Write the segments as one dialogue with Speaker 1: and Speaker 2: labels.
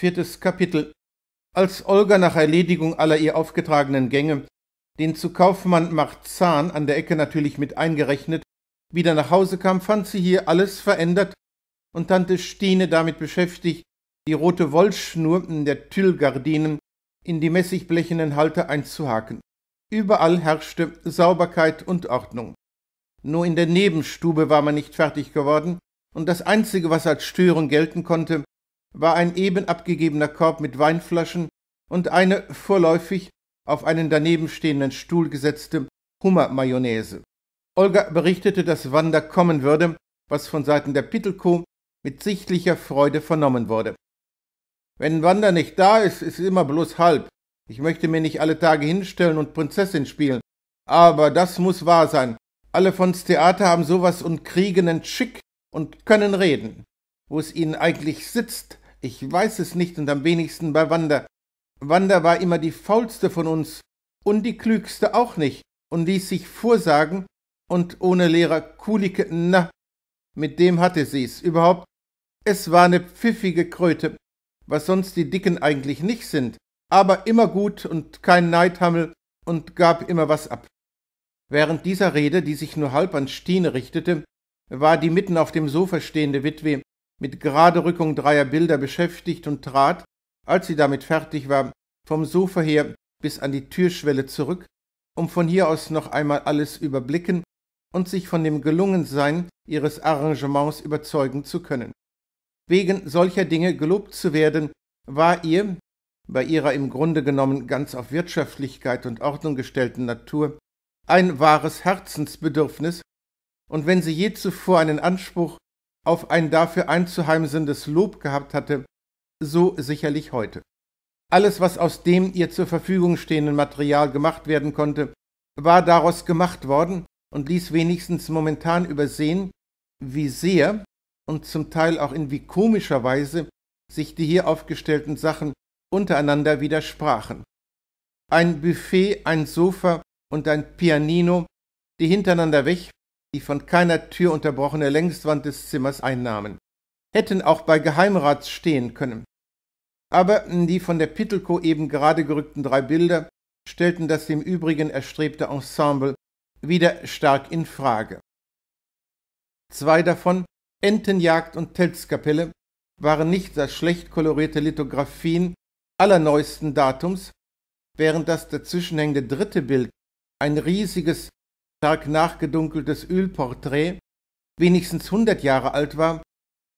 Speaker 1: Viertes Kapitel. Als Olga nach Erledigung aller ihr aufgetragenen Gänge, den zu Kaufmann Marzahn an der Ecke natürlich mit eingerechnet, wieder nach Hause kam, fand sie hier alles verändert und Tante Stine damit beschäftigt, die rote Wollschnur der Tüllgardinen in die messigblechenen Halter einzuhaken. Überall herrschte Sauberkeit und Ordnung. Nur in der Nebenstube war man nicht fertig geworden, und das Einzige, was als Störung gelten konnte, war ein eben abgegebener Korb mit Weinflaschen und eine vorläufig auf einen danebenstehenden Stuhl gesetzte Hummermayonnaise. Olga berichtete, dass Wanda kommen würde, was von Seiten der Pittelko mit sichtlicher Freude vernommen wurde. Wenn Wanda nicht da ist, ist immer bloß halb. Ich möchte mir nicht alle Tage hinstellen und Prinzessin spielen. Aber das muss wahr sein. Alle von's Theater haben sowas und kriegen einen Schick und können reden. Wo es ihnen eigentlich sitzt, ich weiß es nicht und am wenigsten bei Wanda. Wanda war immer die faulste von uns und die klügste auch nicht und ließ sich vorsagen und ohne Lehrer Kulike, na, mit dem hatte sie's. Überhaupt, es war eine pfiffige Kröte, was sonst die Dicken eigentlich nicht sind, aber immer gut und kein Neidhammel und gab immer was ab. Während dieser Rede, die sich nur halb an Stine richtete, war die mitten auf dem Sofa stehende Witwe mit gerade Rückung dreier Bilder beschäftigt und trat, als sie damit fertig war, vom Sofa her bis an die Türschwelle zurück, um von hier aus noch einmal alles überblicken und sich von dem Gelungensein ihres Arrangements überzeugen zu können. Wegen solcher Dinge gelobt zu werden, war ihr, bei ihrer im Grunde genommen ganz auf Wirtschaftlichkeit und Ordnung gestellten Natur, ein wahres Herzensbedürfnis, und wenn sie je zuvor einen Anspruch auf ein dafür einzuheimsendes Lob gehabt hatte, so sicherlich heute. Alles, was aus dem ihr zur Verfügung stehenden Material gemacht werden konnte, war daraus gemacht worden und ließ wenigstens momentan übersehen, wie sehr und zum Teil auch in wie komischer Weise sich die hier aufgestellten Sachen untereinander widersprachen. Ein Buffet, ein Sofa und ein Pianino, die hintereinander weg die von keiner Tür unterbrochene Längswand des Zimmers einnahmen, hätten auch bei Geheimrats stehen können. Aber die von der Pittelkow eben gerade gerückten drei Bilder stellten das im Übrigen erstrebte Ensemble wieder stark in Frage. Zwei davon, Entenjagd und Telzkapelle, waren nicht als schlecht kolorierte Lithografien allerneuesten Datums, während das dazwischenhängende dritte Bild, ein riesiges, stark nachgedunkeltes Ölporträt wenigstens 100 Jahre alt war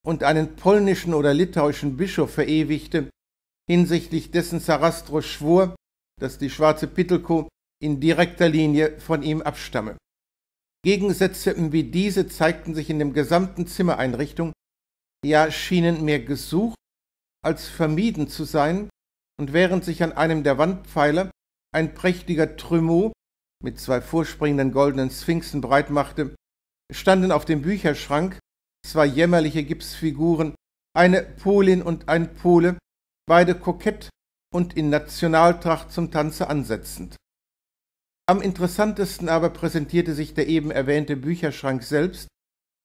Speaker 1: und einen polnischen oder litauischen Bischof verewigte, hinsichtlich dessen Sarastro schwur, dass die schwarze Pittelko in direkter Linie von ihm abstamme. Gegensätze wie diese zeigten sich in dem gesamten Zimmereinrichtung, ja schienen mehr gesucht als vermieden zu sein, und während sich an einem der Wandpfeiler ein prächtiger Trumeau mit zwei vorspringenden goldenen Sphinxen breitmachte, standen auf dem Bücherschrank zwei jämmerliche Gipsfiguren, eine Polin und ein Pole, beide kokett und in Nationaltracht zum Tanze ansetzend. Am interessantesten aber präsentierte sich der eben erwähnte Bücherschrank selbst,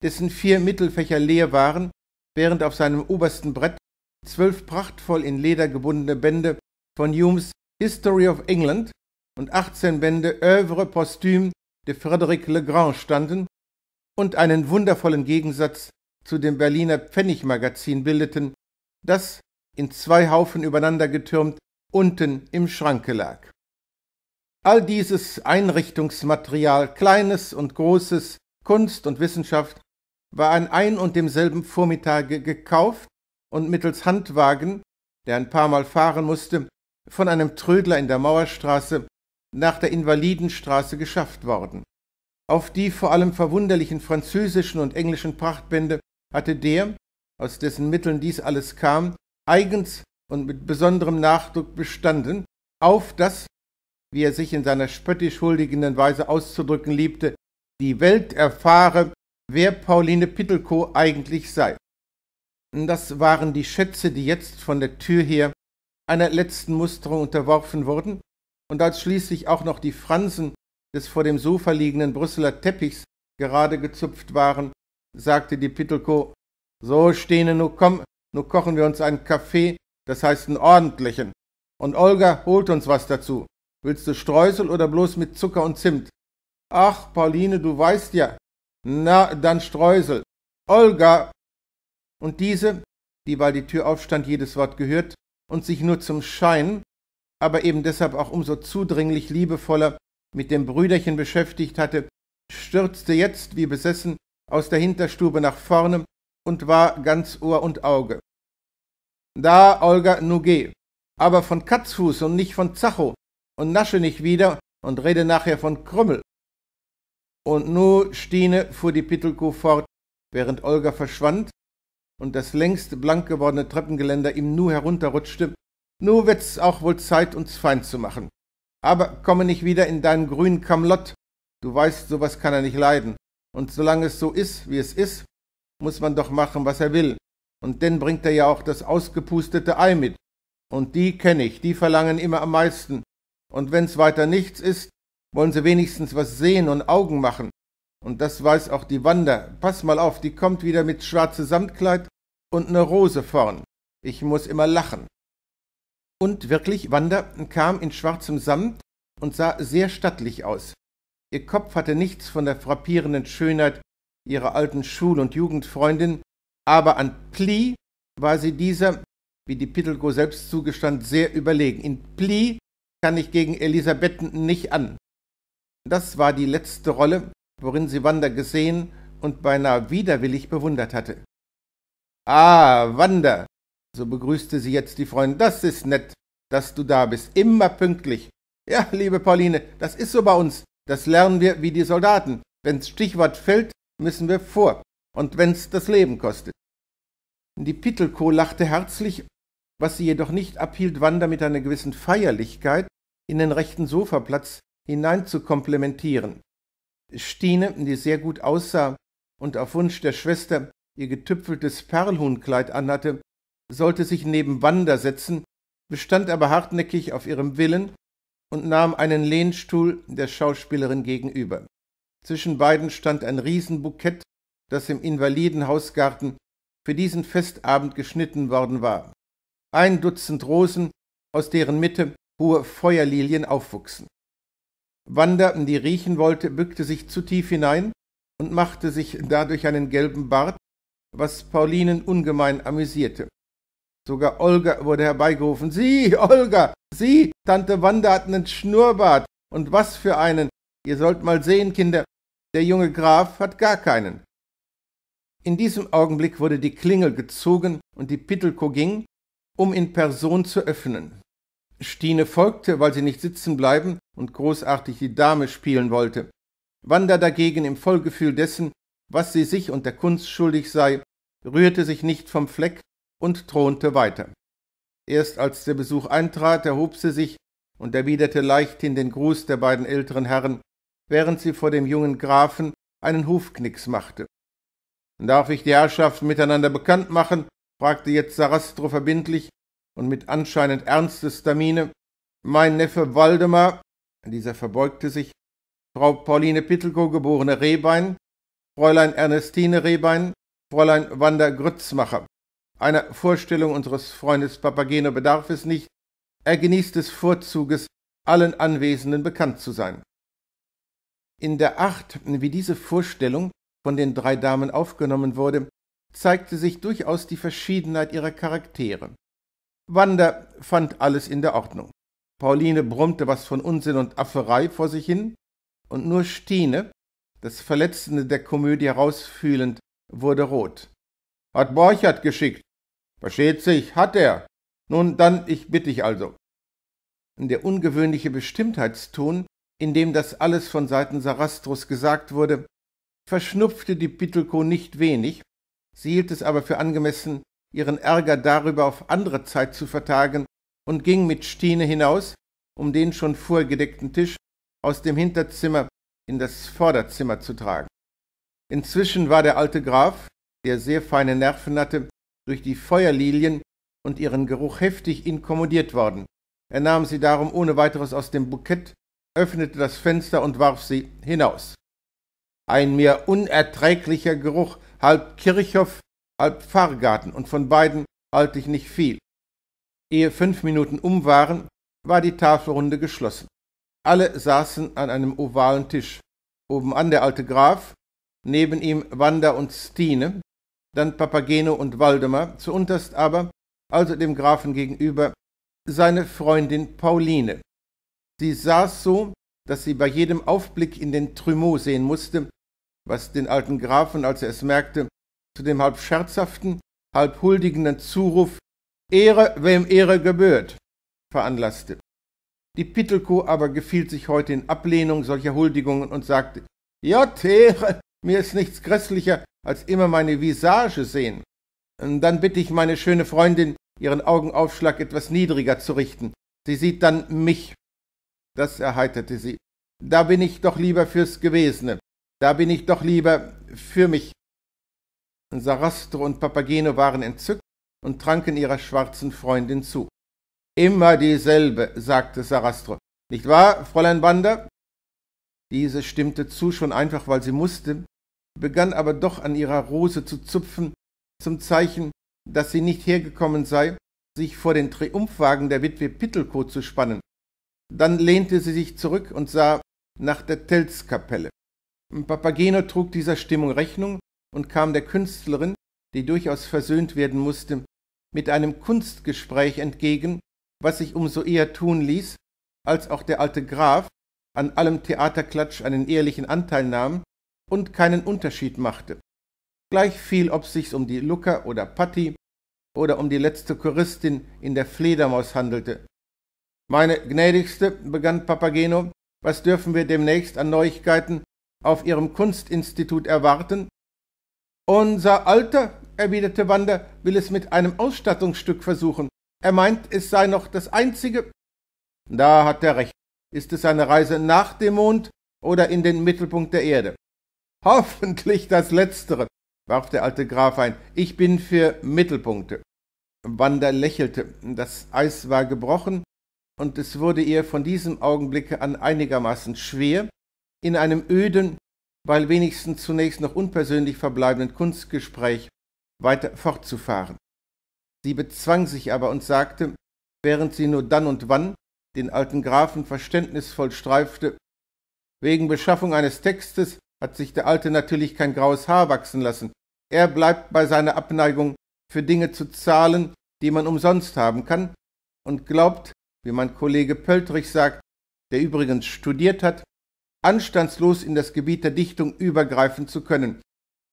Speaker 1: dessen vier Mittelfächer leer waren, während auf seinem obersten Brett zwölf prachtvoll in Leder gebundene Bände von Humes History of England und 18 Bände Oeuvre posthume de Frederic Legrand standen und einen wundervollen Gegensatz zu dem Berliner Pfennigmagazin bildeten, das, in zwei Haufen übereinander getürmt, unten im Schranke lag. All dieses Einrichtungsmaterial, Kleines und Großes, Kunst und Wissenschaft, war an ein und demselben Vormittage gekauft und mittels Handwagen, der ein paar Mal fahren musste, von einem Trödler in der Mauerstraße nach der Invalidenstraße geschafft worden. Auf die vor allem verwunderlichen französischen und englischen Prachtbände hatte der, aus dessen Mitteln dies alles kam, eigens und mit besonderem Nachdruck bestanden, auf das, wie er sich in seiner spöttisch huldigenden Weise auszudrücken liebte, die Welt erfahre, wer Pauline Pittelkow eigentlich sei. Das waren die Schätze, die jetzt von der Tür her einer letzten Musterung unterworfen wurden und als schließlich auch noch die Fransen des vor dem Sofa liegenden Brüsseler Teppichs gerade gezupft waren, sagte die Pittelko, so Stehne, nu komm, nu kochen wir uns einen Kaffee, das heißt einen ordentlichen. Und Olga holt uns was dazu. Willst du Streusel oder bloß mit Zucker und Zimt? Ach, Pauline, du weißt ja. Na, dann Streusel. Olga! Und diese, die, weil die Tür aufstand, jedes Wort gehört und sich nur zum Schein aber eben deshalb auch umso zudringlich liebevoller mit dem Brüderchen beschäftigt hatte, stürzte jetzt wie besessen aus der Hinterstube nach vorne und war ganz Ohr und Auge. Da, Olga, nu geh, aber von Katzfuß und nicht von Zacho und nasche nicht wieder und rede nachher von Krümmel. Und nu, Stine, fuhr die Pittelkuh fort, während Olga verschwand und das längst blank gewordene Treppengeländer ihm nu herunterrutschte Nu wird's auch wohl Zeit, uns fein zu machen. Aber komme nicht wieder in deinen grünen Kamlott. Du weißt, sowas kann er nicht leiden. Und solange es so ist, wie es ist, muss man doch machen, was er will. Und denn bringt er ja auch das ausgepustete Ei mit. Und die kenne ich, die verlangen immer am meisten. Und wenn's weiter nichts ist, wollen sie wenigstens was sehen und Augen machen. Und das weiß auch die Wanda. Pass mal auf, die kommt wieder mit schwarzem Samtkleid und ne Rose vorn. Ich muss immer lachen. Und wirklich, Wanda kam in schwarzem Samt und sah sehr stattlich aus. Ihr Kopf hatte nichts von der frappierenden Schönheit ihrer alten Schul- und Jugendfreundin, aber an Pli war sie dieser, wie die Pitelko selbst zugestand, sehr überlegen. In Pli kann ich gegen Elisabetten nicht an. Das war die letzte Rolle, worin sie Wanda gesehen und beinahe widerwillig bewundert hatte. Ah, Wanda, so begrüßte sie jetzt die Freundin. Das ist nett, dass du da bist. Immer pünktlich. Ja, liebe Pauline, das ist so bei uns. Das lernen wir wie die Soldaten. Wenn's Stichwort fällt, müssen wir vor. Und wenn's das Leben kostet. Die Pitelko lachte herzlich, was sie jedoch nicht abhielt, Wanda mit einer gewissen Feierlichkeit in den rechten Sofaplatz hinein zu komplimentieren. Stine, die sehr gut aussah und auf Wunsch der Schwester ihr getüpfeltes Perlhuhnkleid anhatte, sollte sich neben Wanda setzen, bestand aber hartnäckig auf ihrem Willen und nahm einen Lehnstuhl der Schauspielerin gegenüber. Zwischen beiden stand ein Riesenbukett, das im Invalidenhausgarten für diesen Festabend geschnitten worden war. Ein Dutzend Rosen, aus deren Mitte hohe Feuerlilien aufwuchsen. Wanda, die riechen wollte, bückte sich zu tief hinein und machte sich dadurch einen gelben Bart, was Paulinen ungemein amüsierte. Sogar Olga wurde herbeigerufen. Sie, Olga, Sie, Tante Wanda hat einen Schnurrbart. Und was für einen. Ihr sollt mal sehen, Kinder, der junge Graf hat gar keinen. In diesem Augenblick wurde die Klingel gezogen und die Pittelko ging, um in Person zu öffnen. Stine folgte, weil sie nicht sitzen bleiben und großartig die Dame spielen wollte. Wanda dagegen im Vollgefühl dessen, was sie sich und der Kunst schuldig sei, rührte sich nicht vom Fleck und thronte weiter. Erst als der Besuch eintrat, erhob sie sich und erwiderte leichthin den Gruß der beiden älteren Herren, während sie vor dem jungen Grafen einen Hufknicks machte. Darf ich die Herrschaft miteinander bekannt machen? fragte jetzt Sarastro verbindlich und mit anscheinend ernstester Miene. Mein Neffe Waldemar, dieser verbeugte sich, Frau Pauline Pittelko, geborene Rehbein, Fräulein Ernestine Rehbein, Fräulein Wanda Grützmacher. Einer Vorstellung unseres Freundes Papageno bedarf es nicht, er genießt des Vorzuges, allen Anwesenden bekannt zu sein. In der Acht, wie diese Vorstellung von den drei Damen aufgenommen wurde, zeigte sich durchaus die Verschiedenheit ihrer Charaktere. Wanda fand alles in der Ordnung. Pauline brummte was von Unsinn und Afferei vor sich hin, und nur Stine, das Verletzende der Komödie herausfühlend, wurde rot. Hat Borchert geschickt, Versteht sich, hat er. Nun dann, ich bitte dich also. Der ungewöhnliche Bestimmtheitston, in dem das alles von Seiten Sarastros gesagt wurde, verschnupfte die Pittelko nicht wenig, sie hielt es aber für angemessen, ihren Ärger darüber auf andere Zeit zu vertagen und ging mit Stine hinaus, um den schon vorgedeckten Tisch aus dem Hinterzimmer in das Vorderzimmer zu tragen. Inzwischen war der alte Graf, der sehr feine Nerven hatte, durch die Feuerlilien und ihren Geruch heftig inkommodiert worden. Er nahm sie darum ohne weiteres aus dem Bukett, öffnete das Fenster und warf sie hinaus. Ein mir unerträglicher Geruch, halb Kirchhof, halb Pfarrgarten, und von beiden halte ich nicht viel. Ehe fünf Minuten um waren, war die Tafelrunde geschlossen. Alle saßen an einem ovalen Tisch. Obenan der alte Graf, neben ihm Wanda und Stine, dann Papageno und Waldemar, zuunterst aber, also dem Grafen gegenüber, seine Freundin Pauline. Sie saß so, dass sie bei jedem Aufblick in den Trumeau sehen musste, was den alten Grafen, als er es merkte, zu dem halb scherzhaften, halb huldigenden Zuruf Ehre, wem Ehre gebührt, veranlasste. Die Pittelko aber gefiel sich heute in Ablehnung solcher Huldigungen und sagte, Jott, Ehre, mir ist nichts grässlicher, als immer meine Visage sehen, dann bitte ich meine schöne Freundin, ihren Augenaufschlag etwas niedriger zu richten. Sie sieht dann mich. Das erheiterte sie. Da bin ich doch lieber fürs Gewesene. Da bin ich doch lieber für mich. Sarastro und Papageno waren entzückt und tranken ihrer schwarzen Freundin zu. Immer dieselbe, sagte Sarastro. Nicht wahr, Fräulein Wander? Diese stimmte zu, schon einfach, weil sie musste, begann aber doch an ihrer Rose zu zupfen, zum Zeichen, dass sie nicht hergekommen sei, sich vor den Triumphwagen der Witwe Pittelkow zu spannen. Dann lehnte sie sich zurück und sah nach der Telzkapelle. Papageno trug dieser Stimmung Rechnung und kam der Künstlerin, die durchaus versöhnt werden musste, mit einem Kunstgespräch entgegen, was sich umso eher tun ließ, als auch der alte Graf an allem Theaterklatsch einen ehrlichen Anteil nahm und keinen Unterschied machte. Gleich viel, ob sich's um die Luca oder Patti oder um die letzte Choristin in der Fledermaus handelte. Meine gnädigste, begann Papageno, was dürfen wir demnächst an Neuigkeiten auf Ihrem Kunstinstitut erwarten? Unser Alter, erwiderte Wander, will es mit einem Ausstattungsstück versuchen. Er meint, es sei noch das einzige. Da hat er recht. Ist es eine Reise nach dem Mond oder in den Mittelpunkt der Erde? Hoffentlich das Letztere, warf der alte Graf ein. Ich bin für Mittelpunkte. Wanda lächelte. Das Eis war gebrochen, und es wurde ihr von diesem Augenblicke an einigermaßen schwer, in einem öden, weil wenigstens zunächst noch unpersönlich verbleibenden Kunstgespräch weiter fortzufahren. Sie bezwang sich aber und sagte, während sie nur dann und wann den alten Grafen verständnisvoll streifte, wegen Beschaffung eines Textes hat sich der Alte natürlich kein graues Haar wachsen lassen. Er bleibt bei seiner Abneigung für Dinge zu zahlen, die man umsonst haben kann, und glaubt, wie mein Kollege Pöltrich sagt, der übrigens studiert hat, anstandslos in das Gebiet der Dichtung übergreifen zu können.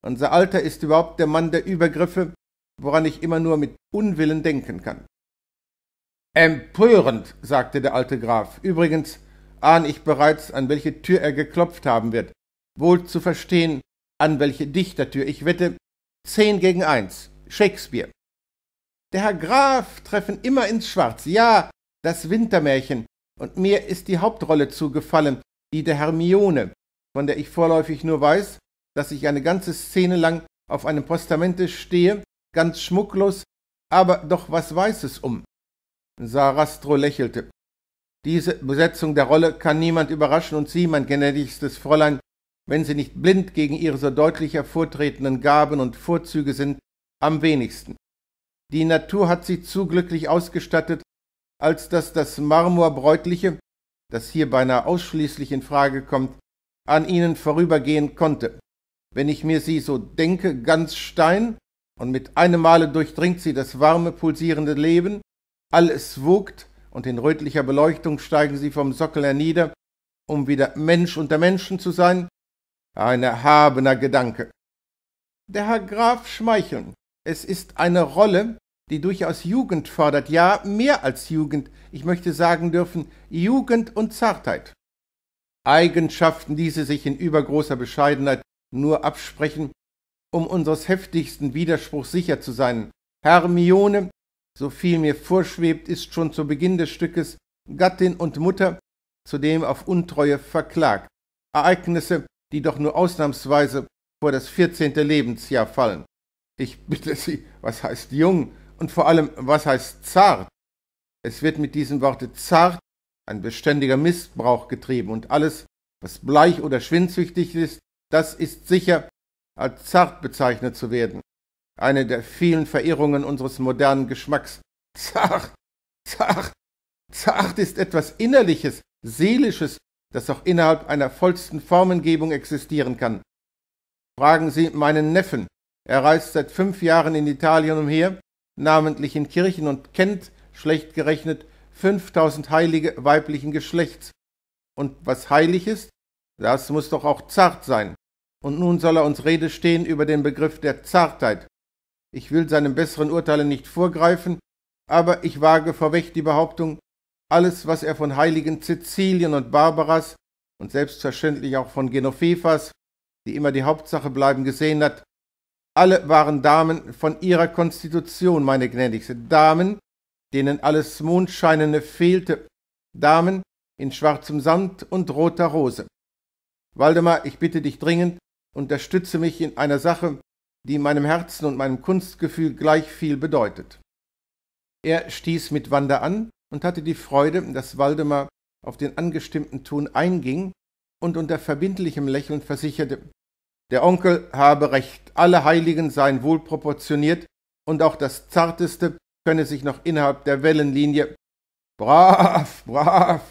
Speaker 1: Unser Alter ist überhaupt der Mann der Übergriffe, woran ich immer nur mit Unwillen denken kann. Empörend, sagte der alte Graf. Übrigens ahne ich bereits, an welche Tür er geklopft haben wird wohl zu verstehen, an welche Dichtertür. Ich wette zehn gegen eins. Shakespeare. Der Herr Graf treffen immer ins Schwarz. Ja, das Wintermärchen. Und mir ist die Hauptrolle zugefallen, die der Hermione, von der ich vorläufig nur weiß, dass ich eine ganze Szene lang auf einem Postamente stehe, ganz schmucklos, aber doch was Weißes um. Sarastro lächelte. Diese Besetzung der Rolle kann niemand überraschen und Sie, mein gnädigstes Fräulein, wenn sie nicht blind gegen ihre so deutlich hervortretenden Gaben und Vorzüge sind, am wenigsten. Die Natur hat sie zu glücklich ausgestattet, als dass das Marmorbräutliche, das hier beinahe ausschließlich in Frage kommt, an ihnen vorübergehen konnte. Wenn ich mir sie so denke, ganz Stein, und mit einem Male durchdringt sie das warme, pulsierende Leben, alles wogt, und in rötlicher Beleuchtung steigen sie vom Sockel hernieder, um wieder Mensch unter Menschen zu sein, ein erhabener Gedanke. Der Herr Graf schmeicheln. Es ist eine Rolle, die durchaus Jugend fordert, ja mehr als Jugend, ich möchte sagen dürfen, Jugend und Zartheit. Eigenschaften, die sie sich in übergroßer Bescheidenheit nur absprechen, um unseres heftigsten Widerspruchs sicher zu sein. Hermione, so viel mir vorschwebt, ist schon zu Beginn des Stückes Gattin und Mutter, zudem auf Untreue verklagt. Ereignisse, die doch nur ausnahmsweise vor das 14. Lebensjahr fallen. Ich bitte Sie, was heißt jung und vor allem, was heißt zart? Es wird mit diesem Worte zart ein beständiger Missbrauch getrieben und alles, was bleich oder schwindsüchtig ist, das ist sicher, als zart bezeichnet zu werden. Eine der vielen Verirrungen unseres modernen Geschmacks. Zart, zart, zart ist etwas Innerliches, Seelisches, das auch innerhalb einer vollsten Formengebung existieren kann. Fragen Sie meinen Neffen. Er reist seit fünf Jahren in Italien umher, namentlich in Kirchen und kennt, schlecht gerechnet, 5000 Heilige weiblichen Geschlechts. Und was heilig ist, das muss doch auch zart sein. Und nun soll er uns Rede stehen über den Begriff der Zartheit. Ich will seinem besseren Urteile nicht vorgreifen, aber ich wage vorweg die Behauptung, alles, was er von heiligen Cecilien und Barbaras und selbstverständlich auch von Genovefas, die immer die Hauptsache bleiben, gesehen hat, alle waren Damen von ihrer Konstitution, meine gnädigste, Damen, denen alles Mondscheinende fehlte, Damen in schwarzem Samt und roter Rose. Waldemar, ich bitte dich dringend, unterstütze mich in einer Sache, die meinem Herzen und meinem Kunstgefühl gleich viel bedeutet. Er stieß mit Wanda an, und hatte die Freude, dass Waldemar auf den angestimmten Ton einging und unter verbindlichem Lächeln versicherte, der Onkel habe recht, alle Heiligen seien wohlproportioniert und auch das Zarteste könne sich noch innerhalb der Wellenlinie. Brav, brav,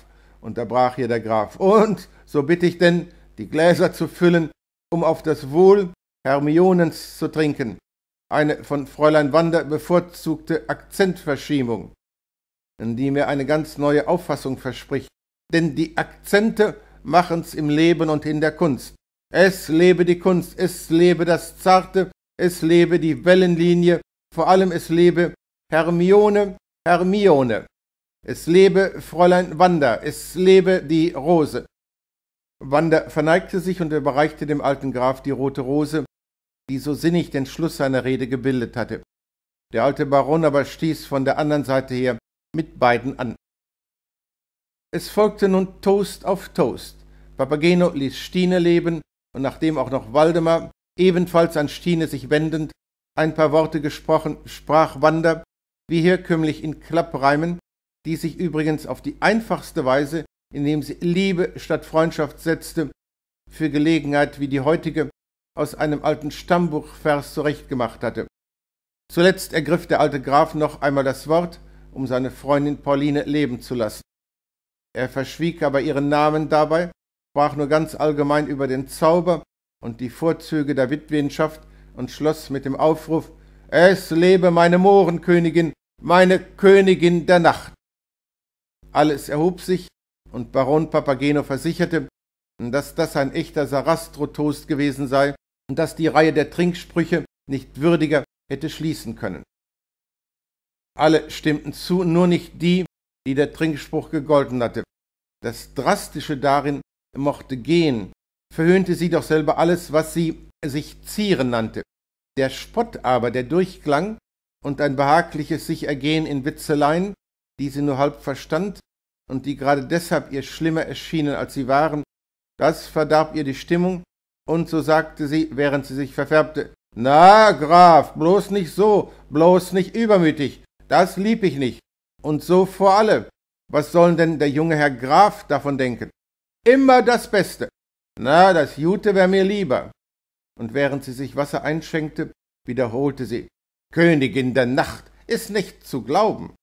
Speaker 1: unterbrach hier der Graf. Und so bitte ich denn, die Gläser zu füllen, um auf das Wohl Hermionens zu trinken. Eine von Fräulein Wander bevorzugte Akzentverschiebung die mir eine ganz neue Auffassung verspricht. Denn die Akzente machen's im Leben und in der Kunst. Es lebe die Kunst, es lebe das Zarte, es lebe die Wellenlinie, vor allem es lebe Hermione, Hermione. Es lebe Fräulein Wanda, es lebe die Rose. Wanda verneigte sich und überreichte dem alten Graf die rote Rose, die so sinnig den Schluss seiner Rede gebildet hatte. Der alte Baron aber stieß von der anderen Seite her mit beiden an. Es folgte nun Toast auf Toast. Papageno ließ Stine leben und nachdem auch noch Waldemar, ebenfalls an Stine sich wendend, ein paar Worte gesprochen, sprach Wander, wie herkömmlich in Klappreimen, die sich übrigens auf die einfachste Weise, indem sie Liebe statt Freundschaft setzte, für Gelegenheit wie die heutige aus einem alten Stammbuchvers zurechtgemacht hatte. Zuletzt ergriff der alte Graf noch einmal das Wort um seine Freundin Pauline leben zu lassen. Er verschwieg aber ihren Namen dabei, sprach nur ganz allgemein über den Zauber und die Vorzüge der Witwenschaft und schloss mit dem Aufruf Es lebe meine Mohrenkönigin, meine Königin der Nacht. Alles erhob sich, und Baron Papageno versicherte, dass das ein echter Sarastro-Toast gewesen sei und dass die Reihe der Trinksprüche nicht würdiger hätte schließen können. Alle stimmten zu, nur nicht die, die der Trinkspruch gegolten hatte. Das Drastische darin mochte gehen, verhöhnte sie doch selber alles, was sie sich Zieren nannte. Der Spott aber, der durchklang, und ein behagliches sich ergehen in Witzeleien, die sie nur halb verstand und die gerade deshalb ihr schlimmer erschienen, als sie waren, das verdarb ihr die Stimmung, und so sagte sie, während sie sich verfärbte, Na, Graf, bloß nicht so, bloß nicht übermütig, das lieb ich nicht. Und so vor alle. Was sollen denn der junge Herr Graf davon denken? Immer das Beste. Na, das Jute wär mir lieber. Und während sie sich Wasser einschenkte, wiederholte sie Königin der Nacht, ist nicht zu glauben.